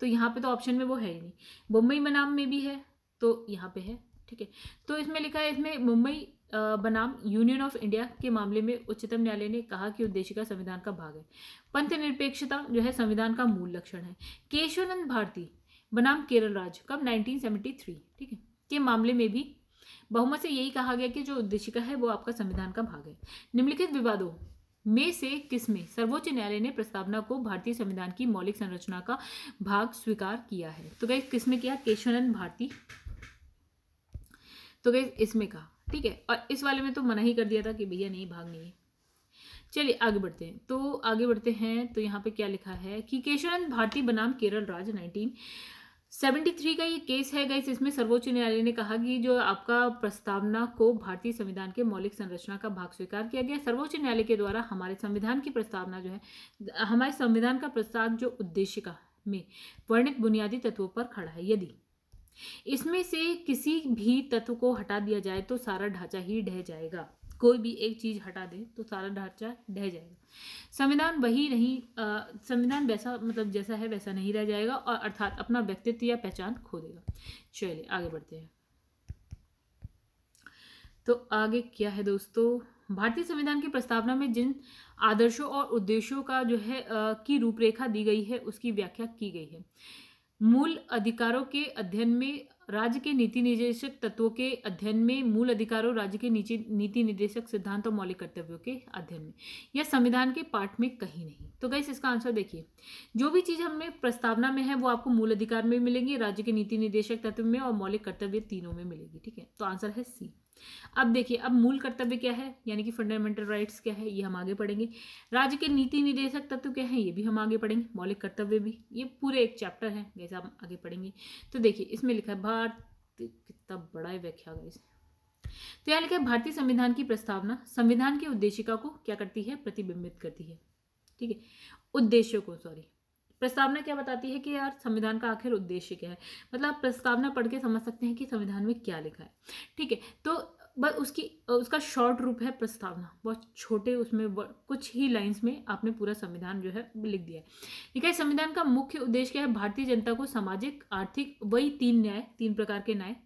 तो यहाँ पे तो ऑप्शन में वो है ही नहीं बम्बई बनाम में भी है तो यहाँ पे है ठीक है तो इसमें लिखा है इसमें मुंबई बनाम यूनियन ऑफ इंडिया के मामले में उच्चतम न्यायालय ने कहा कि उद्देश्य का संविधान का भाग है पंथ निरपेक्षता जो है संविधान का मूल लक्षण है केशवानंद भारती बनाम केरल राज्य कब 1973 ठीक है के मामले में भी बहुमत से यही कहा गया कि जो उद्देशिका है वो आपका संविधान का भाग है निम्नलिखित विवादों में से किसमें सर्वोच्च न्यायालय ने प्रस्तावना को भारतीय संविधान की मौलिक संरचना का भाग स्वीकार किया है तो कहीं किसमें किया केशवनंद भारती तो कहीं इसमें कहा ठीक है और इस वाले में तो मना ही कर दिया था कि भैया नहीं भाग नहीं है चलिए आगे बढ़ते हैं तो आगे बढ़ते हैं तो यहाँ पे क्या लिखा है कि केशवानंद भारती बनाम केरल राज्य नाइनटीन सेवेंटी थ्री का ये केस है गई इसमें सर्वोच्च न्यायालय ने कहा कि जो आपका प्रस्तावना को भारतीय संविधान के मौलिक संरचना का भाग स्वीकार किया गया सर्वोच्च न्यायालय के द्वारा हमारे संविधान की प्रस्तावना जो है हमारे संविधान का प्रस्ताव जो उद्देश्य का में वर्णित बुनियादी तत्वों पर खड़ा है यदि इसमें से किसी भी तत्व को हटा दिया जाए तो सारा ढांचा ही ढह जाएगा कोई भी एक चीज़ हटा दें तो सारा ढांचा ढह जाएगा संविधान वही नहीं संविधान वैसा मतलब जैसा है वैसा नहीं रह जाएगा और अर्थात अपना व्यक्तित्व या पहचान खो देगा चलिए आगे बढ़ते हैं तो आगे क्या है दोस्तों भारतीय संविधान की प्रस्तावना में जिन आदर्शों और उद्देश्यों का जो है आ, की रूपरेखा दी गई है उसकी व्याख्या की गई है मूल अधिकारों के अध्ययन में राज्य के नीति निर्देशक तत्वों के अध्ययन में मूल अधिकारों राज्य के नीचे नीति निर्देशक सिद्धांत और मौलिक कर्तव्यों के अध्ययन में यह संविधान के पाठ में कहीं नहीं तो गैस इसका आंसर देखिए जो भी चीज़ हमें प्रस्तावना में है वो आपको मूल अधिकार में मिलेंगी राज्य के नीति निर्देशक तत्व में और मौलिक कर्तव्य तीनों में मिलेगी ठीक है तो आंसर है सी अब देखिए अब मूल कर्तव्य क्या है यानी कि फंडामेंटल राइट्स क्या है ये हम आगे पढ़ेंगे राज्य के नीति निदेशक तत्व क्या है ये भी हम आगे पढ़ेंगे मौलिक कर्तव्य भी ये पूरे एक चैप्टर है जैसे हम आगे पढ़ेंगे तो देखिए इसमें लिखा है कितना बड़ा है व्याख्या गाइस तो यहाँ लिखा है भारतीय संविधान की प्रस्तावना संविधान की उद्देशिका को क्या करती है प्रतिबिंबित करती है ठीक है उद्देश्यों को सॉरी प्रस्तावना क्या बताती है कि यार संविधान का आखिर उद्देश्य क्या है मतलब प्रस्तावना पढ़ के समझ सकते हैं कि संविधान में क्या लिखा है ठीक है तो बस उसकी उसका शॉर्ट रूप है प्रस्तावना बहुत छोटे उसमें कुछ ही लाइंस में आपने पूरा संविधान जो है लिख दिया है ठीक है संविधान का मुख्य उद्देश्य क्या है भारतीय जनता को सामाजिक आर्थिक वही तीन न्याय तीन प्रकार के न्याय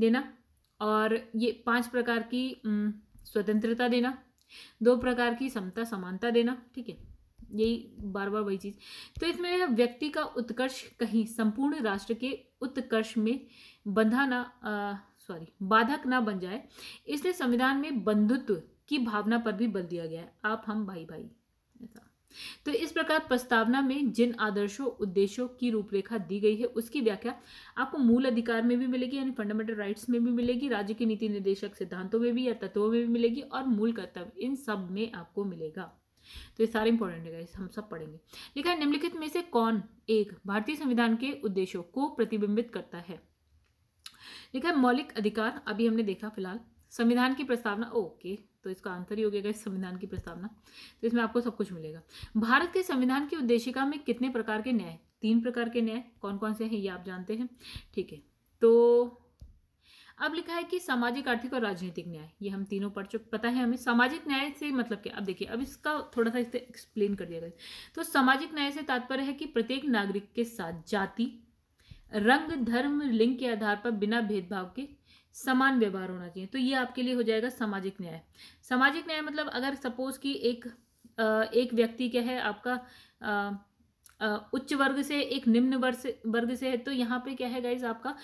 देना और ये पांच प्रकार की स्वतंत्रता देना दो प्रकार की समता समानता देना ठीक है यही बार बार वही चीज़ तो इसमें व्यक्ति का उत्कर्ष कहीं संपूर्ण राष्ट्र के उत्कर्ष में बंधाना सॉरी बाधक ना बन जाए इसलिए संविधान में बंधुत्व की भावना पर भी बल दिया गया है आप हम भाई भाई ऐसा तो इस प्रकार प्रस्तावना में जिन आदर्शों उद्देश्यों की रूपरेखा दी गई है उसकी व्याख्या आपको मूल अधिकार में भी मिलेगी यानी फंडामेंटल राइट्स में भी मिलेगी राज्य के नीति निर्देशक सिद्धांतों में भी या तत्वों में भी मिलेगी और मूल कर्तव्य इन सब में आपको मिलेगा तो ये सारे इंपॉर्टेंट है हम सब पढ़ेंगे लिखा है निम्नलिखित में से कौन एक भारतीय संविधान के उद्देश्यों को प्रतिबिंबित करता है लिखा है मौलिक अधिकार अभी हमने देखा फिलहाल संविधान की प्रस्तावना ओके तो इसका आंसर ही हो गया संविधान की प्रस्तावना तो इसमें आपको सब कुछ मिलेगा भारत के संविधान की उद्देशिका में कितने प्रकार के न्याय तीन प्रकार के न्याय कौन कौन से हैं ये आप जानते हैं ठीक है तो अब लिखा है कि सामाजिक आर्थिक और राजनीतिक न्याय ये हम तीनों पढ़ चुके पता है हमें सामाजिक न्याय से मतलब क्या अब देखिए अब इसका थोड़ा सा इसे एक्सप्लेन कर दिया गया तो सामाजिक न्याय से तात्पर्य है कि प्रत्येक नागरिक के साथ जाति रंग धर्म लिंग के आधार पर बिना भेदभाव के समान व्यवहार होना चाहिए तो ये आपके लिए हो जाएगा सामाजिक न्याय सामाजिक न्याय मतलब अगर सपोज कि एक एक व्यक्ति क्या है आपका उच्च वर्ग से एक निम्न वर्ग से वर्ग से है तो यहाँ पे क्या है गाइज आपका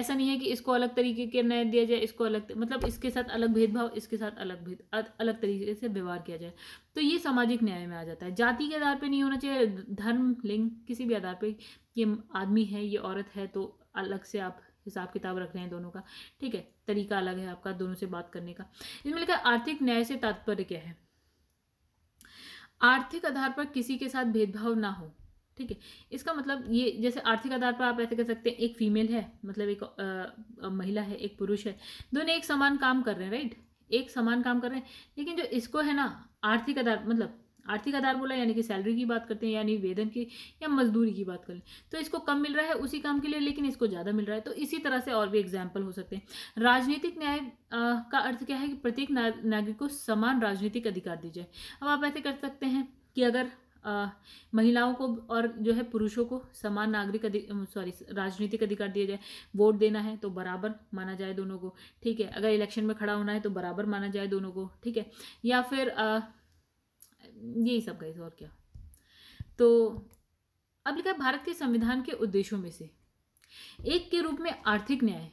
ऐसा नहीं है कि इसको अलग तरीके के न्याय दिया जाए इसको अलग मतलब इसके साथ अलग भेदभाव इसके साथ अलग भेद अलग तरीके से व्यवहार किया जाए तो ये सामाजिक न्याय में आ जाता है जाति के आधार पर नहीं होना चाहिए धर्म लिंग किसी भी आधार पर ये आदमी है ये औरत है तो अलग से आप हिसाब किताब रख रहे हैं दोनों का ठीक है तरीका अलग है आपका दोनों से बात करने का इसमें लिखा आर्थिक न्याय से तात्पर्य क्या है आर्थिक आधार पर किसी के साथ भेदभाव ना हो ठीक है इसका मतलब ये जैसे आर्थिक आधार पर आप ऐसे कह सकते हैं एक फीमेल है मतलब एक आ, आ, महिला है एक पुरुष है दोनों एक समान काम कर रहे हैं राइट एक समान काम कर रहे हैं लेकिन जो इसको है ना आर्थिक आधार मतलब आर्थिक आधार बोला यानी कि सैलरी की बात करते हैं यानी वेतन की या मजदूरी की बात कर लें तो इसको कम मिल रहा है उसी काम के लिए लेकिन इसको ज़्यादा मिल रहा है तो इसी तरह से और भी एग्जाम्पल हो सकते हैं राजनीतिक न्याय का अर्थ क्या है कि प्रत्येक नागरिक को समान राजनीतिक अधिकार दी जाए अब आप ऐसे कर सकते हैं कि अगर महिलाओं को और जो है पुरुषों को समान नागरिक अधिक सॉरी राजनीतिक अधिकार दिया जाए वोट देना है तो बराबर माना जाए दोनों को ठीक है अगर इलेक्शन में खड़ा होना है तो बराबर माना जाए दोनों को ठीक है या फिर आ, यही सब गई और क्या तो अब लिखा है भारत के संविधान के उद्देश्यों में से एक के रूप में आर्थिक न्याय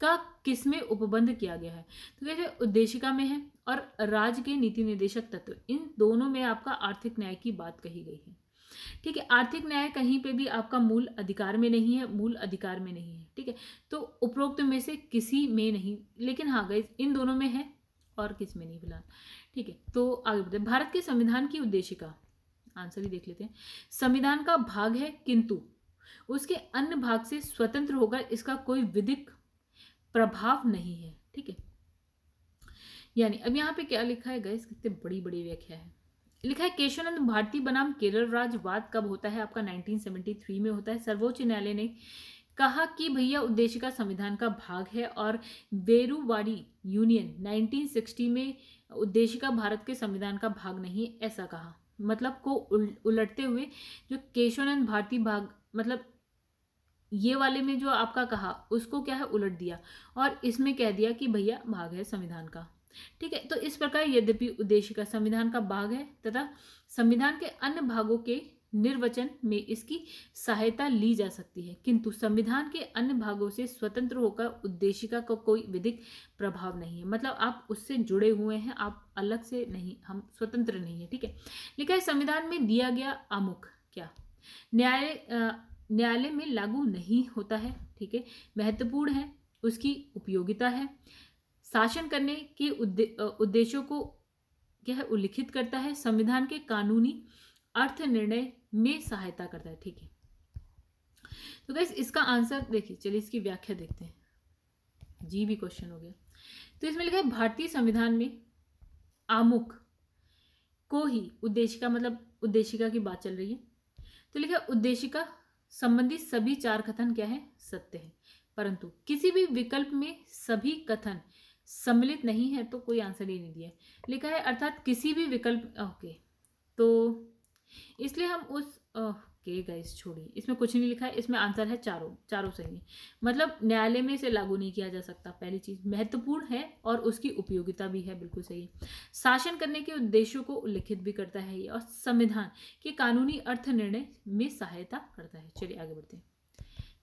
का किसमें उपबंध किया गया है तो कैसे उद्देशिका में है और राज्य के नीति निर्देशक तत्व इन दोनों में आपका आर्थिक न्याय की बात कही गई है ठीक है आर्थिक न्याय कहीं पे भी आपका मूल अधिकार में नहीं है मूल अधिकार में नहीं है ठीक है तो उपरोक्त में से किसी में नहीं लेकिन हाँ गई इन दोनों में है और किस में नहीं फिलहाल ठीक है तो आगे बढ़ते भारत के संविधान की उद्देश्य का आंसर ही देख लेते हैं संविधान का भाग है किंतु उसके अन्य भाग से स्वतंत्र होकर इसका कोई विधिक प्रभाव नहीं है ठीक है यानी अब यहाँ पे क्या लिखा है गैस कितने बड़ी बड़ी व्याख्या है लिखा है केशवानंद भारती बनाम केरल राजवाद कब होता है आपका 1973 में होता है सर्वोच्च न्यायालय ने कहा कि भैया उद्देशिका संविधान का भाग है और बेरूवाड़ी यूनियन 1960 में उद्देशिका भारत के संविधान का भाग नहीं है ऐसा कहा मतलब को उल, उलटते हुए जो केशवानंद भारती भाग मतलब ये वाले में जो आपका कहा उसको क्या है उलट दिया और इसमें कह दिया कि भैया भाग है संविधान का ठीक है तो इस प्रकार यद्यपि उद्देश्य का संविधान का भाग है तथा संविधान के अन्य भागों के निर्वचन में इसकी सहायता ली जा सकती है किंतु संविधान के अन्य भागों से स्वतंत्र होकर उद्देशिका का को कोई विधिक प्रभाव नहीं है मतलब आप उससे जुड़े हुए हैं आप अलग से नहीं हम स्वतंत्र नहीं है ठीक है लिखा है संविधान में दिया गया अमुख क्या न्यायालय न्यायालय में लागू नहीं होता है ठीक है महत्वपूर्ण है उसकी उपयोगिता है शासन करने के उद्देश्यों को यह उल्लिखित करता है संविधान के कानूनी अर्थ निर्णय में सहायता करता है ठीक है तो गैस इसका आंसर देखिए चलिए इसकी व्याख्या देखते हैं जी भी क्वेश्चन हो गया तो इसमें लिखा है भारतीय संविधान में आमुख को ही उद्देशिका मतलब उद्देशिका की बात चल रही है तो लिखा है उद्देशिका संबंधित सभी चार कथन क्या है सत्य है परंतु किसी भी विकल्प में सभी कथन सम्मिलित नहीं है तो कोई आंसर ही नहीं दिया लिखा है अर्थात किसी भी विकल्प ओके तो इसलिए हम उस ओके गाइस छोड़िए इसमें कुछ नहीं लिखा है इसमें आंसर है चारों चारों सही मतलब न्यायालय में इसे लागू नहीं किया जा सकता पहली चीज़ महत्वपूर्ण है और उसकी उपयोगिता भी है बिल्कुल सही शासन करने के उद्देश्यों को उल्लिखित भी करता है ये और संविधान के कानूनी अर्थ निर्णय में सहायता करता है चलिए आगे बढ़ते हैं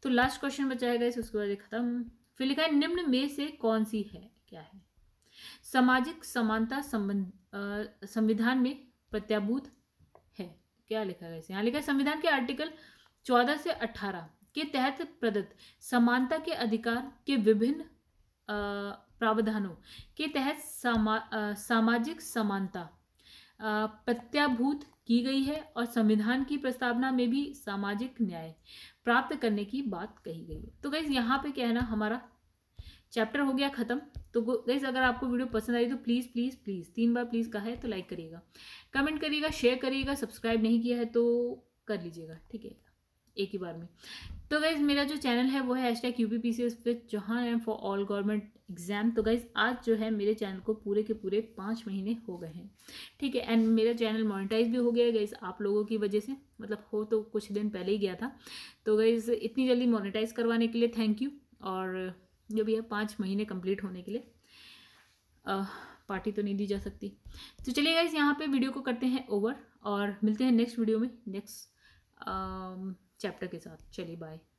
तो लास्ट क्वेश्चन बचाया गया उसके बाद खत्म फिर लिखा है निम्न में से कौन सी है क्या है सामाजिक समानता संबंध संविधान में प्रत्याभूत है क्या लिखा गया यहाँ लिखा है संविधान के आर्टिकल चौदह से अठारह के तहत प्रदत्त समानता के अधिकार के विभिन्न प्रावधानों के तहत सामा, आ, सामाजिक समानता प्रत्याभूत की गई है और संविधान की प्रस्तावना में भी सामाजिक न्याय प्राप्त करने की बात कही गई है तो गई यहाँ पे क्या है ना हमारा चैप्टर हो गया ख़त्म तो गाइज अगर आपको वीडियो पसंद आई तो प्लीज़ प्लीज़ प्लीज़ तीन बार प्लीज़ कहा है तो लाइक करिएगा कमेंट करिएगा शेयर करिएगा सब्सक्राइब नहीं किया है तो कर लीजिएगा ठीक है एक ही बार में तो गाइज मेरा जो चैनल है वो है hash tag U P P C S पे Chauhan aim for all government exam तो गाइज आज जो है मेरे चैनल को पूरे के पूरे पाँच महीने हो गए हैं ठीक है एंड मेरा चैनल मोनिटाइज भी हो गया है गाइज आप लोगों की वजह से मतलब हो तो कुछ दिन पहले ही गया था तो गाइज इतनी जल्दी मोनिटाइज करवाने के लिए थैंक यू और जो भी है पाँच महीने कंप्लीट होने के लिए आ, पार्टी तो नहीं दी जा सकती तो चलिए गाइज यहाँ पे वीडियो को करते हैं ओवर और मिलते हैं नेक्स्ट वीडियो में नेक्स्ट चैप्टर के साथ चलिए बाय